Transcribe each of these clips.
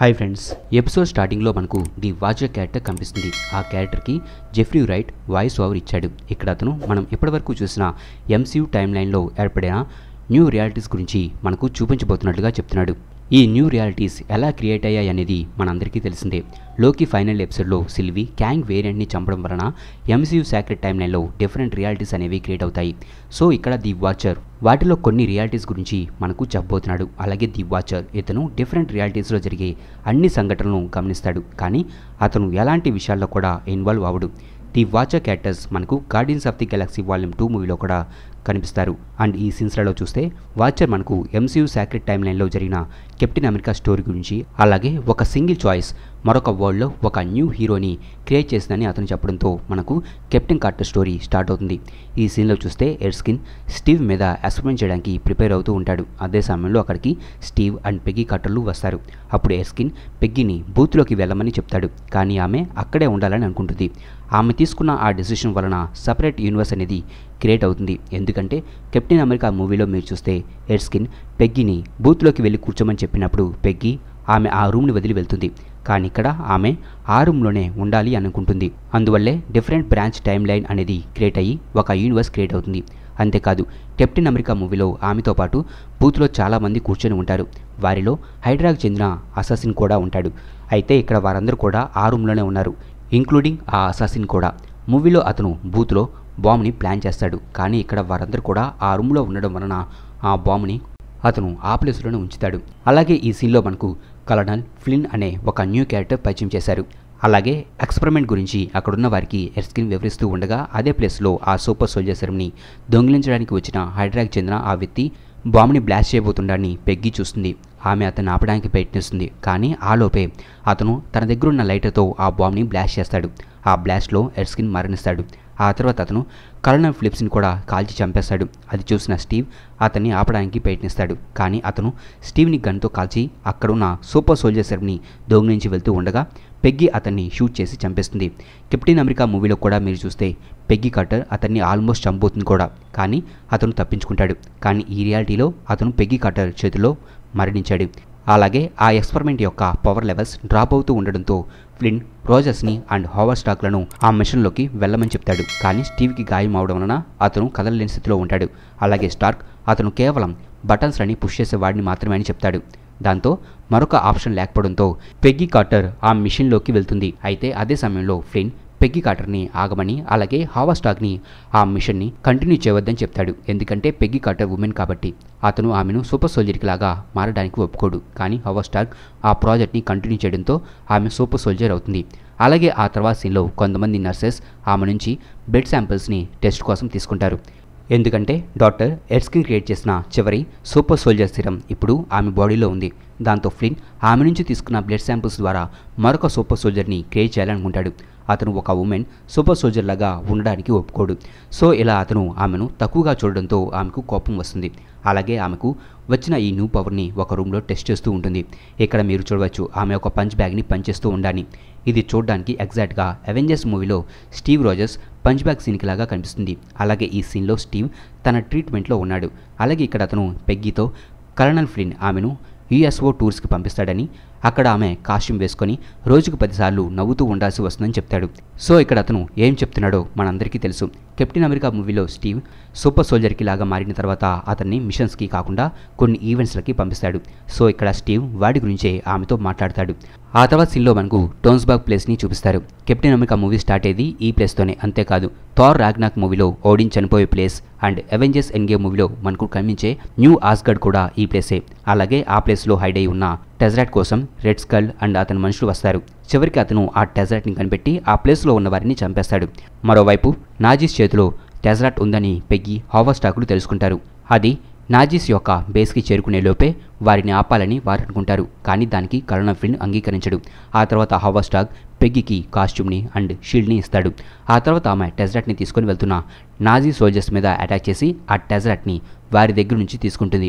hi friends episode స్టార్టింగ్లో మనకు the watcher character కనిపిస్తుంది ఆ క్యారెక్టర్కి జెఫ్రీ రైట్ వాయిస్ ఓవర్ ఇచ్చాడు ఇక్కడ అతను మనం ఇప్పటివరకు చూసిన ఎంసీయూ టైమ్ లైన్లో ఏర్పడిన న్యూ రియాలిటీస్ గురించి మనకు చూపించబోతున్నట్లుగా చెప్తున్నాడు ఈ న్యూ రియాలిటీస్ ఎలా క్రియేట్ అయ్యాయి అనేది మనందరికీ తెలిసిందే లోకి ఫైనల్ ఎపిసోడ్లో సిల్వి క్యాంగ్ వేరియంట్ని చంపడం వలన ఎంసీయూ సాక్రెట్ టైమ్ లైన్లో డిఫరెంట్ రియాలిటీస్ అనేవి క్రియేట్ అవుతాయి సో ఇక్కడ ది వాచర్ వాటిలో కొన్ని రియాలిటీస్ గురించి మనకు చెప్పబోతున్నాడు అలాగే ది వాచర్ ఇతను డిఫరెంట్ రియాలిటీస్లో జరిగే అన్ని సంఘటనలను గమనిస్తాడు కానీ అతను ఎలాంటి విషయాల్లో కూడా ఇన్వాల్వ్ అవడు ది వాచర్ క్యారెక్టర్స్ మనకు guardians of the galaxy volume two మూవీలో కూడా కనిపిస్తారు అండ్ ఈ సీన్స్లలో చూస్తే వాచర్ మనకు ఎంసీయూ సాక్రెట్ టైమ్ లైన్లో జరిగిన కెప్టెన్ అమెరికా స్టోరీ గురించి అలాగే ఒక సింగిల్ చాయిస్ మరొక వరల్డ్లో ఒక న్యూ హీరోని క్రియేట్ చేసిందని అతను చెప్పడంతో మనకు కెప్టెన్ కార్టర్ స్టోరీ స్టార్ట్ అవుతుంది ఈ సీన్లో చూస్తే ఎర్స్కిన్ స్టీవ్ మీద ఎక్స్పెరిమెంట్ చేయడానికి ప్రిపేర్ అవుతూ ఉంటాడు అదే సమయంలో అక్కడికి స్టీవ్ అండ్ పెగ్గి కార్టర్లు వస్తారు అప్పుడు ఎర్స్కిన్ పెగ్గిని బూత్లోకి వెళ్ళమని చెప్తాడు కానీ ఆమె అక్కడే ఉండాలని అనుకుంటుంది ఆమె తీసుకున్న ఆ డెసిషన్ వలన సపరేట్ యూనివర్స్ అనేది క్రియేట్ అవుతుంది ఎందుకంటే కెప్టెన్ అమెరికా మూవీలో మీరు చూస్తే ఎర్స్కిన్ పెగ్గిని బూత్లోకి వెళ్ళి కూర్చోమని చెప్పినప్పుడు పెగ్గి ఆమె ఆ రూమ్ని వదిలి వెళ్తుంది కానీ ఇక్కడ ఆమె ఆ రూమ్లోనే ఉండాలి అనుకుంటుంది అందువల్లే డిఫరెంట్ బ్రాంచ్ టైం లైన్ అనేది క్రియేట్ అయ్యి ఒక యూనివర్స్ క్రియేట్ అవుతుంది అంతేకాదు కెప్టెన్ అమెరికా మూవీలో ఆమెతో పాటు బూత్లో చాలామంది కూర్చొని ఉంటారు వారిలో హైడ్రాకు చెందిన అసాసిన్ కూడా ఉంటాడు అయితే ఇక్కడ వారందరూ కూడా ఆ రూమ్లోనే ఉన్నారు ఇంక్లూడింగ్ ఆ అసాసిన్ కూడా మూవీలో అతను బూత్లో బాంబుని ప్లాన్ చేస్తాడు కానీ ఇక్కడ వారందరూ కూడా ఆ రూమ్లో ఉండడం వలన ఆ బాంబుని అతను ఆ ప్లేస్లోనే ఉంచుతాడు అలాగే ఈ సీన్లో మనకు కలనల్ ఫ్లిన్ అనే ఒక న్యూ క్యారెక్టర్ పరిచయం చేశారు అలాగే ఎక్స్పెరిమెంట్ గురించి అక్కడున్న వారికి ఎర్స్కిన్ వివరిస్తూ ఉండగా అదే ప్లేస్లో ఆ సూపర్ సోల్జర్ సెరమ్ని దొంగిలించడానికి వచ్చిన హైడ్రాకి చెందిన ఆ వ్యక్తి బాంబుని బ్లాస్ట్ చేయబోతుండని పెగ్గి చూస్తుంది ఆమె అతను ఆపడానికి ప్రయత్నిస్తుంది కానీ ఆలోపే అతను తన దగ్గరున్న లైటర్తో ఆ బాంబుని బ్లాస్ట్ చేస్తాడు ఆ బ్లాస్ట్లో ఎర్స్కిన్ మరణిస్తాడు ఆ తర్వాత అతను కలనల్ ఫిలిప్స్ని కూడా కాల్చి చంపేస్తాడు అది చూసిన స్టీవ్ అతన్ని ఆపడానికి ప్రయత్నిస్తాడు కానీ అతను స్టీవ్ని గన్తో కాల్చి అక్కడున్న సూపర్ సోల్జర్ సెర్ని దొంగిలించి వెళ్తూ ఉండగా పెగ్గి అతన్ని షూట్ చేసి చంపేస్తుంది కెప్టెన్ అమెరికా మూవీలో కూడా మీరు చూస్తే పెగ్గి కట్టర్ అతన్ని ఆల్మోస్ట్ చంపుతుంది కూడా కానీ అతను తప్పించుకుంటాడు కానీ ఈ రియాలిటీలో అతను పెగ్గి కట్టర్ చేతిలో మరణించాడు అలాగే ఆ ఎక్స్పెరిమెంట్ యొక్క పవర్ లెవెల్స్ డ్రాప్ అవుతూ ఉండడంతో ఫ్లిన్ రోజర్స్ని అండ్ హోవర్ స్టాక్లను ఆ మిషన్లోకి వెళ్ళమని చెప్తాడు కానీ స్టీవ్కి గాయం అవడం వలన అతను కదలలేని స్థితిలో ఉంటాడు అలాగే స్టార్క్ అతను కేవలం బటన్స్లని పుష్ చేసేవాడిని మాత్రమే అని చెప్తాడు దాంతో మరొక ఆప్షన్ లేకపోవడంతో పెగ్గి కార్టర్ ఆ మిషన్లోకి వెళ్తుంది అయితే అదే సమయంలో ఫ్లిన్ పెగ్గి కాటర్ని ఆగమని అలాగే స్టాక్ని ఆ మిషన్ని కంటిన్యూ చేయవద్దని చెప్తాడు ఎందుకంటే పెగ్గి కాటర్ ఉమెన్ కాబట్టి అతను ఆమెను సూపర్ సోల్జర్కి లాగా మారడానికి ఒప్పుకోడు కానీ స్టాక్ ఆ ప్రాజెక్ట్ని కంటిన్యూ చేయడంతో ఆమె సూపర్ సోల్జర్ అవుతుంది అలాగే ఆ తర్వాత సీన్లో కొంతమంది నర్సెస్ ఆమె నుంచి బ్లడ్ శాంపిల్స్ని టెస్ట్ కోసం తీసుకుంటారు ఎందుకంటే డాక్టర్ ఎర్స్కిన్ క్రియేట్ చేసిన చివరి సూపర్ సోల్జర్ సిరం ఇప్పుడు ఆమె బాడీలో ఉంది దాంతో ఫ్లిన్ ఆమె నుంచి తీసుకున్న బ్లడ్ శాంపిల్స్ ద్వారా మరొక సూపర్ సోల్జర్ని క్రియేట్ చేయాలనుకుంటాడు అతను ఒక ఉమెన్ సూపర్ సోల్జర్ లాగా ఉండడానికి ఒప్పుకోడు సో ఇలా అతను ఆమెను తక్కువగా చూడడంతో ఆమెకు కోపం వస్తుంది అలాగే ఆమెకు వచ్చిన ఈ న్యూ పవర్ని ఒక రూమ్లో టెస్ట్ చేస్తూ ఉంటుంది ఇక్కడ మీరు చూడవచ్చు ఆమె ఒక పంచ్ బ్యాగ్ని పనిచేస్తూ ఉండాలి ఇది చూడడానికి ఎగ్జాక్ట్గా అవెంజర్స్ మూవీలో స్టీవ్ రోజర్స్ పంచ్ బ్యాగ్ సీన్కి లాగా కనిపిస్తుంది అలాగే ఈ సీన్లో స్టీవ్ తన ట్రీట్మెంట్లో ఉన్నాడు అలాగే ఇక్కడ అతను పెగ్గితో కలనల్ ఫ్లిన్ ఆమెను ఈఎస్ఓ టూర్స్కి పంపిస్తాడని అక్కడ ఆమె కాస్ట్యూమ్ వేసుకొని రోజుకు పదిసార్లు నవ్వుతూ ఉండాల్సి వస్తుందని చెప్తాడు సో ఇక్కడ అతను ఏం చెప్తున్నాడో మనందరికీ తెలుసు కెప్టెన్ అమెరికా మూవీలో స్టీవ్ సూపర్ సోల్జర్కి లాగా మారిన తర్వాత అతన్ని మిషన్స్కి కాకుండా కొన్ని ఈవెంట్స్లకి పంపిస్తాడు సో ఇక్కడ స్టీవ్ వాడి గురించే ఆమెతో మాట్లాడతాడు ఆ తర్వాత సీన్లో మనకు టోన్స్బాగ్ ప్లేస్ని చూపిస్తారు కెప్టెన్ అమెరికా మూవీ స్టార్ట్ అయ్యేది ఈ ప్లేస్తోనే అంతేకాదు థార్ రాగ్నాక్ మూవీలో ఓడిన్ చనిపోయే ప్లేస్ అండ్ అవెంజర్స్ ఎంగే మూవీలో మనకు కనిపించే న్యూ ఆస్గడ్ కూడా ఈ ప్లేసే అలాగే ఆ ప్లేస్లో హైడ్ అయి ఉన్న టెజరాట్ కోసం రెడ్ స్కల్ అండ్ అతని మనుషులు వస్తారు చివరికి అతను ఆ టెజరాట్ని కనిపెట్టి ఆ ప్లేస్లో ఉన్న వారిని చంపేస్తాడు మరోవైపు నాజీస్ చేతిలో టెజరాట్ ఉందని పెగ్గి హావస్టాకులు తెలుసుకుంటారు అది నాజీస్ యొక్క బేస్కి చేరుకునే లోపే వారిని ఆపాలని వారు అనుకుంటారు కానీ దానికి కరోనా ఫ్రిన్ అంగీకరించడు ఆ తర్వాత హావర్స్టాగ్ పెగ్గికి కాస్ట్యూమ్ని అండ్ షీల్డ్ని ఇస్తాడు ఆ తర్వాత ఆమె టెజరాట్ని తీసుకొని వెళ్తున్న నాజీ సోల్జర్స్ మీద అటాక్ చేసి ఆ టెజరాట్ని వారి దగ్గర నుంచి తీసుకుంటుంది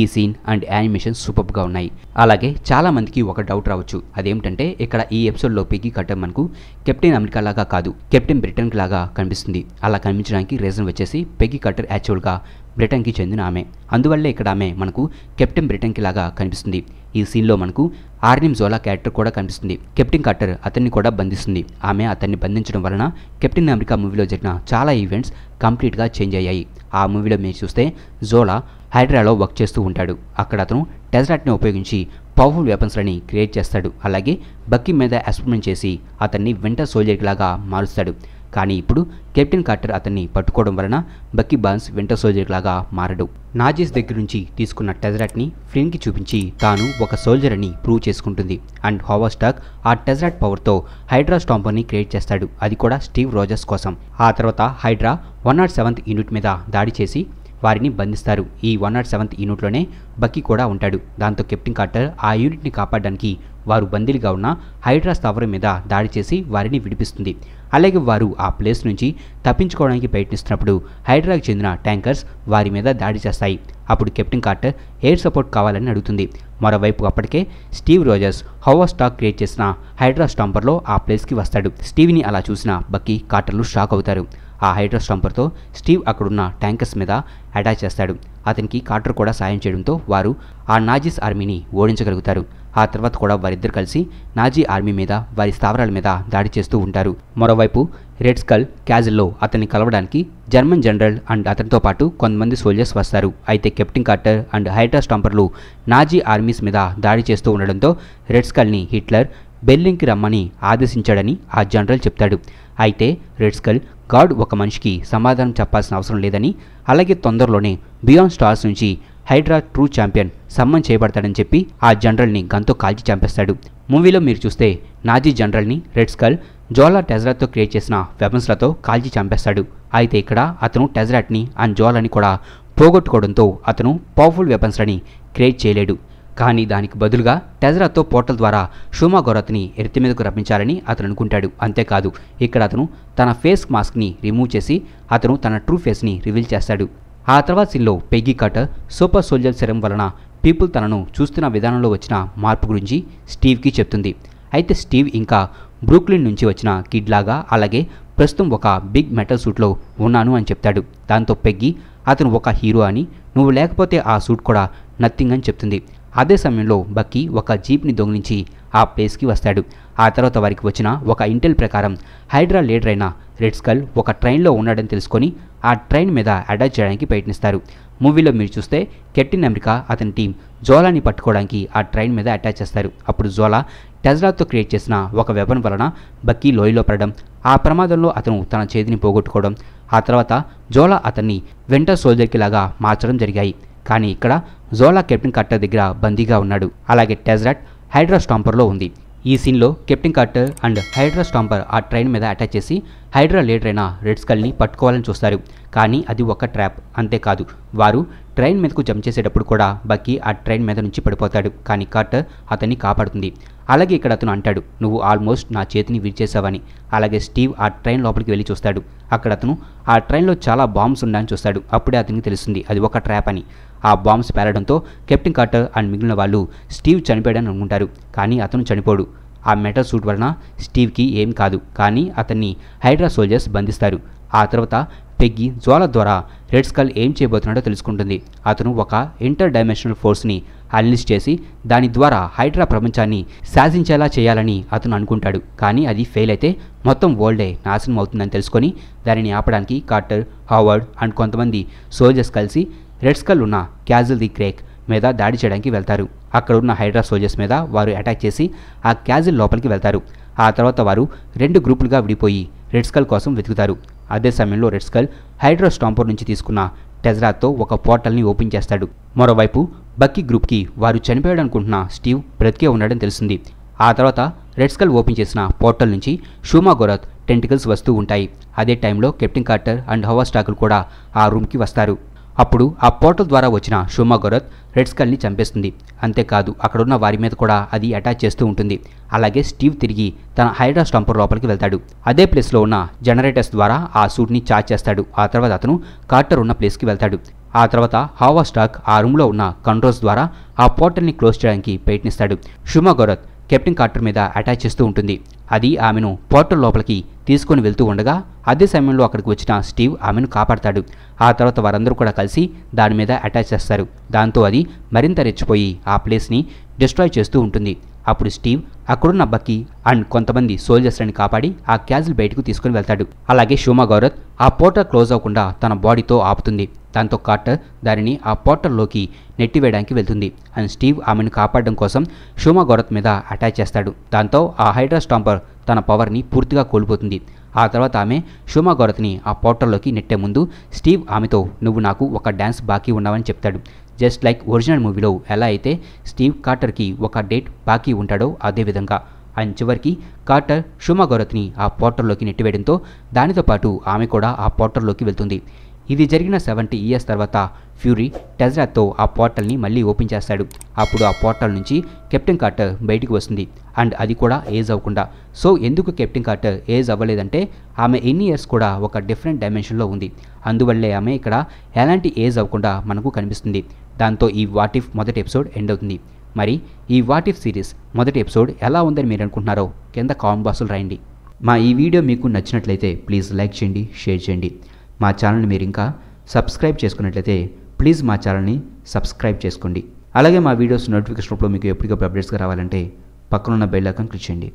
ఈ సీన్ అండ్ యానిమేషన్ సూపర్గా ఉన్నాయి అలాగే చాలామందికి ఒక డౌట్ రావచ్చు అదేమిటంటే ఇక్కడ ఈ ఎపిసోడ్లో పిగ్గి కట్టం మనకు కెప్టెన్ అమెరికా లాగా కాదు కెప్టెన్ బ్రిటన్ లాగా కనిపిస్తుంది అలా కనిపించడానికి రీజన్ వచ్చేసి పెగ్గి కట్టర్ యాక్చువల్గా బ్రిటన్కి చెందిన ఆమె అందువల్లే ఇక్కడ ఆమె మనకు కెప్టెన్ బ్రిటన్కి లాగా కనిపిస్తుంది ఈ సీన్లో మనకు ఆర్నిమ్ జోలా క్యారెక్టర్ కూడా కనిపిస్తుంది కెప్టెన్ కట్టర్ అతన్ని కూడా బంధిస్తుంది ఆమె అతన్ని బంధించడం వలన కెప్టెన్ అమెరికా మూవీలో జరిగిన చాలా ఈవెంట్స్ కంప్లీట్గా చేంజ్ అయ్యాయి ఆ మూవీలో మీరు చూస్తే జోలా హైడ్రాలో వర్క్ చేస్తూ ఉంటాడు అక్కడ అతను టెజరాట్ని ఉపయోగించి పవర్ఫుల్ వెపన్స్లని క్రియేట్ చేస్తాడు అలాగే బక్కి మీద ఎక్స్పెరిమెంట్ చేసి అతన్ని వింటర్ సోల్జర్కి లాగా మారుస్తాడు కానీ ఇప్పుడు కెప్టెన్ కార్టర్ అతన్ని పట్టుకోవడం వలన బక్కీ బాన్స్ వింటర్ సోల్జర్ లాగా మారడు నాజీస్ దగ్గర నుంచి తీసుకున్న టెజరాట్ని ఫ్లిన్కి చూపించి తాను ఒక సోల్జర్ అని ప్రూవ్ చేసుకుంటుంది అండ్ హోవర్స్టాక్ ఆ టెజరాట్ పవర్తో హైడ్రా స్టాంపర్ని క్రియేట్ చేస్తాడు అది కూడా స్టీవ్ రోజర్స్ కోసం ఆ తర్వాత Hydra one nought seventh unit మీద దాడి చేసి వారిని బంధిస్తారు ఈ వన్ నాట్ సెవెంత్ యూనిట్లోనే బక్కీ కూడా ఉంటాడు దాంతో కెప్టెన్ కార్టర్ ఆ యూనిట్ని కాపాడడానికి వారు బందీలుగా ఉన్న హైడ్రా స్థావరం మీద దాడి చేసి వారిని విడిపిస్తుంది అలాగే వారు ఆ ప్లేస్ నుంచి తప్పించుకోవడానికి ప్రయత్నిస్తున్నప్పుడు హైడ్రాకు చెందిన ట్యాంకర్స్ వారి మీద దాడి చేస్తాయి అప్పుడు కెప్టెన్ కార్టర్ ఎయిర్ సపోర్ట్ కావాలని అడుగుతుంది మరోవైపు అప్పటికే స్టీవ్ రోజర్స్ హోవా స్టాక్ క్రియేట్ చేసిన హైడ్రా స్టాంపర్లో ఆ ప్లేస్కి వస్తాడు స్టీవ్ని అలా చూసిన బక్కీ కార్టర్లు షాక్ అవుతారు ఆ హైడ్రో స్టంపర్తో స్టీవ్ అక్కడున్న ట్యాంకర్స్ మీద అటాచ్ చేస్తాడు అతనికి కార్టర్ కూడా సాయం చేయడంతో వారు ఆ నాజీస్ ఆర్మీని ఓడించగలుగుతారు ఆ తర్వాత కూడా వారిద్దరు కలిసి నాజీ ఆర్మీ మీద వారి స్థావరాల మీద దాడి చేస్తూ ఉంటారు మరోవైపు రెడ్ స్కల్ క్యాజిల్లో అతన్ని కలవడానికి జర్మన్ జనరల్ అండ్ అతనితో పాటు కొంతమంది సోల్జర్స్ వస్తారు అయితే కెప్టెన్ కార్టర్ అండ్ హైడ్రా స్టంపర్లు నాజీ ఆర్మీస్ మీద దాడి చేస్తూ ఉండడంతో రెడ్ స్కల్ని హిట్లర్ బెల్లింగ్కి రమ్మని ఆదేశించాడని ఆ జనరల్ చెప్తాడు అయితే రెడ్స్కల్ గాడ్ ఒక మనిషికి సమాధానం చెప్పాల్సిన అవసరం లేదని అలాగే తొందరలోనే బియాండ్ స్టార్స్ నుంచి హైడ్రా ట్రూ ఛాంపియన్ సమ్మన్ చేయబడతాడని చెప్పి ఆ జనరల్ని గంతో కాల్చి చంపేస్తాడు మూవీలో మీరు చూస్తే నాజీ జనరల్ని రెడ్స్కల్ జోలా టెజరాట్తో క్రియేట్ చేసిన వెపన్స్లతో కాల్చి చంపేస్తాడు అయితే ఇక్కడ అతను టెజరాట్ని అండ్ జోలాని కూడా పోగొట్టుకోవడంతో అతను పవర్ఫుల్ వెపన్స్లని క్రియేట్ చేయలేడు కానీ దానికి బదులుగా టెజరాతో పోర్టల్ ద్వారా షోమా గొరత్ని ఎత్తి మీదకు రప్పించాలని అతను అనుకుంటాడు అంతేకాదు ఇక్కడ అతను తన ఫేస్ మాస్క్ని రిమూవ్ చేసి అతను తన ట్రూ ఫేస్ని రివీల్ చేస్తాడు ఆ తర్వాత సీన్లో Peggy Carter super soldier serum వలన పీపుల్ తనను చూస్తున్న విధానంలో వచ్చిన మార్పు గురించి స్టీవ్కి చెప్తుంది అయితే స్టీవ్ ఇంకా బ్రూక్లిన్ నుంచి వచ్చిన కిడ్ లాగా అలాగే ప్రస్తుతం ఒక బిగ్ మెటల్ సూట్లో ఉన్నాను అని చెప్తాడు దాంతో పెగ్గి అతను ఒక హీరో అని నువ్వు లేకపోతే ఆ సూట్ కూడా నథింగ్ అని చెప్తుంది అదే సమయంలో బక్కీ ఒక జీప్ని దొంగిలించి ఆ ప్లేస్కి వస్తాడు ఆ తర్వాత వారికి వచ్చిన ఒక ఇంటెల్ ప్రకారం హైడ్రా లీడర్ అయిన రెడ్ స్కల్ ఒక ట్రైన్లో ఉన్నాడని తెలుసుకొని ఆ ట్రైన్ మీద అటాచ్ చేయడానికి ప్రయత్నిస్తారు మూవీలో మీరు చూస్తే కెప్టెన్ అమెరికా అతని టీం జోలాని పట్టుకోవడానికి ఆ ట్రైన్ మీద అటాచ్ చేస్తారు అప్పుడు జోలా టెజ్లాతో క్రియేట్ చేసిన ఒక వెపన్ వలన బక్కీ లోయలో పడడం ఆ ప్రమాదంలో అతను తన చేతిని పోగొట్టుకోవడం ఆ తర్వాత జోలా అతన్ని వెంట సోల్జర్కి లాగా మార్చడం జరిగాయి కానీ ఇక్కడ జోలా కెప్టెన్ కట్టర్ దగ్గర బందీగా ఉన్నాడు అలాగే టెజ్రాట్ హైడ్రా స్టాంపర్లో ఉంది ఈ సీన్లో captain Carter and Hydra stomper ఆ ట్రైన్ మీద అటాచ్ చేసి హైడ్రా లీడర్ అయిన రెడ్ స్కల్ని పట్టుకోవాలని చూస్తారు కానీ అది ఒక ట్రాప్ అంతేకాదు వారు ట్రైన్ మీదకు జంప్ చేసేటప్పుడు కూడా బక్కీ ఆ ట్రైన్ మీద నుంచి పడిపోతాడు కానీ కట్టర్ అతన్ని కాపాడుతుంది అలాగే ఇక్కడ అతను అంటాడు నువ్వు ఆల్మోస్ట్ నా చేతిని విడిచేశావని అలాగే స్టీవ్ ఆ ట్రైన్ లోపలికి వెళ్ళి చూస్తాడు అక్కడ అతను ఆ ట్రైన్లో చాలా బాంబ్స్ ఉన్నాయని చూస్తాడు అప్పుడే అతనికి తెలుస్తుంది అది ఒక ట్రాప్ అని ఆ బాంబ్స్ పేలడంతో కెప్టెన్ కార్టర్ అండ్ మిగిలిన వాళ్ళు స్టీవ్ చనిపోయాడని అనుకుంటారు కానీ అతను చనిపోడు ఆ మెటల్ సూట్ వలన స్టీవ్కి ఏం కాదు కానీ అతన్ని హైడ్రా సోల్జర్స్ బంధిస్తారు ఆ తర్వాత పెగ్గి జ్వాల ద్వారా రెడ్ స్కల్ ఏం చేయబోతున్నాడో తెలుసుకుంటుంది అతను ఒక ఇంటర్ డైమెన్షనల్ ఫోర్స్ని అనలిస్ట్ చేసి దాని ద్వారా హైడ్రా ప్రపంచాన్ని శాసించేలా చేయాలని అతను అనుకుంటాడు కానీ అది ఫెయిల్ అయితే మొత్తం వరల్డే నాశనం అవుతుందని తెలుసుకొని దానిని ఆపడానికి కార్టర్ హావర్డ్ అండ్ కొంతమంది సోల్జర్స్ కలిసి రెడ్ స్కల్ ఉన్న క్యాజుల్ ది క్రేక్ మీద దాడి చేయడానికి వెళ్తారు అక్కడ ఉన్న హైడ్రా సోల్జర్స్ మీద వారు అటాక్ చేసి ఆ క్యాజిల్ లోపలికి వెళ్తారు ఆ తర్వాత వారు రెండు గ్రూపులుగా విడిపోయి రెడ్ స్కల్ కోసం వెతుకుతారు అదే సమయంలో రెడ్ స్కల్ హైడ్రా స్టాంపర్ నుంచి తీసుకున్న టెజ్రాతో ఒక పోర్టల్ని ఓపెన్ చేస్తాడు మరోవైపు బక్కీ గ్రూప్కి వారు చనిపోయాడనుకుంటున్న స్టీవ్ బ్రతికే ఉన్నాడని తెలిసింది ఆ తర్వాత రెడ్ స్కల్ ఓపెన్ చేసిన పోర్టల్ నుంచి షూమా గొరత్ టెంటికల్స్ వస్తూ ఉంటాయి అదే టైంలో కెప్టెన్ కార్టర్ అండ్ హవా స్టాకులు కూడా ఆ రూమ్కి వస్తారు అప్పుడు ఆ పోర్టల్ ద్వారా వచ్చిన షూమా గొరత్ రెడ్ స్కల్ని చంపేస్తుంది అంతేకాదు అక్కడున్న వారి మీద కూడా అది అటాచ్ చేస్తూ ఉంటుంది అలాగే స్టీవ్ తిరిగి తన హైడ్రా స్టంపర్ లోపలికి వెళ్తాడు అదే ప్లేస్లో ఉన్న జనరేటర్స్ ద్వారా ఆ సూట్ని చార్జ్ చేస్తాడు ఆ తర్వాత అతను కార్టర్ ఉన్న ప్లేస్కి వెళ్తాడు ఆ తర్వాత హావా స్టాక్ ఆ రూమ్లో ఉన్న కంట్రోల్స్ ద్వారా ఆ పోర్టల్ని క్లోజ్ చేయడానికి ప్రయత్నిస్తాడు షుమా గౌరత్ కెప్టెన్ కార్టర్ మీద అటాచ్ చేస్తూ ఉంటుంది అది ఆమెను పోర్టల్ లోపలికి తీసుకొని వెళ్తూ ఉండగా అదే సమయంలో అక్కడికి వచ్చిన స్టీవ్ ఆమెను కాపాడతాడు ఆ తర్వాత వారందరూ కూడా కలిసి దాని మీద అటాచ్ చేస్తారు దాంతో అది మరింత రెచ్చిపోయి ఆ ప్లేస్ని డిస్ట్రాయ్ చేస్తూ ఉంటుంది అప్పుడు స్టీవ్ అక్కడున్న బక్కి అండ్ కొంతమంది సోల్జర్స్ని కాపాడి ఆ క్యాజిల్ బయటకు తీసుకుని వెళ్తాడు అలాగే షోమా గౌరత్ ఆ పోర్టల్ క్లోజ్ అవ్వకుండా తన బాడీతో ఆపుతుంది దాంతో కార్టర్ దానిని ఆ పోర్టల్లోకి నెట్టివేయడానికి వెళ్తుంది అండ్ స్టీవ్ ఆమెను కాపాడడం కోసం షూమా గౌరత్ మీద అటాచ్ చేస్తాడు దాంతో ఆ హైడ్రా స్టాంపర్ తన పవర్ని పూర్తిగా కోల్పోతుంది ఆ తర్వాత ఆమె షూమా గౌరత్ని ఆ పోర్టల్లోకి నెట్టే ముందు స్టీవ్ ఆమెతో నువ్వు నాకు ఒక డ్యాన్స్ బాకీ ఉన్నావని చెప్తాడు జస్ట్ లైక్ ఒరిజినల్ మూవీలో ఎలా అయితే స్టీవ్ కార్టర్కి ఒక డేట్ బాకీ ఉంటాడో అదేవిధంగా అండ్ చివరికి కార్టర్ షుమా గౌరత్ని ఆ పోర్టల్లోకి నెట్టివేయడంతో దానితో పాటు ఆమె కూడా ఆ పోర్టల్లోకి వెళ్తుంది ఇది జరిగిన సెవెంటీ ఇయర్స్ తర్వాత ఫ్యూరీ టెజ్రాతో ఆ పోర్టల్ని మళ్ళీ ఓపెన్ చేస్తాడు అప్పుడు ఆ పోర్టల్ నుంచి కెప్టెన్ కార్టర్ బయటికి వస్తుంది అండ్ అది కూడా ఏజ్ అవ్వకుండా సో ఎందుకు కెప్టెన్ కార్టర్ ఏజ్ అవ్వలేదంటే ఆమె ఎన్ని ఇయర్స్ కూడా ఒక డిఫరెంట్ డైమెన్షన్లో ఉంది అందువల్లే ఆమె ఇక్కడ ఎలాంటి ఏజ్ అవ్వకుండా మనకు కనిపిస్తుంది దాంతో ఈ వాటిఫ్ మొదటి ఎపిసోడ్ ఎండ్ అవుతుంది మరి ఈ వాటిఫ్ సిరీస్ మొదటి ఎపిసోడ్ ఎలా ఉందని మీరు అనుకుంటున్నారో కింద కామెంట్ బాక్సులు రాయండి మా ఈ వీడియో మీకు నచ్చినట్లయితే ప్లీజ్ లైక్ చేయండి షేర్ చేయండి మా ఛానల్ని మీరు ఇంకా సబ్స్క్రైబ్ చేసుకున్నట్లయితే ప్లీజ్ మా ఛానల్ని సబ్స్క్రైబ్ చేసుకోండి అలాగే మా వీడియోస్ నోటిఫికేషన్ రూపంలో మీకు ఎప్పటికప్పుడు అప్డేట్స్గా రావాలంటే పక్కనున్న బెల్ ఐకాన్ క్లిక్ చేయండి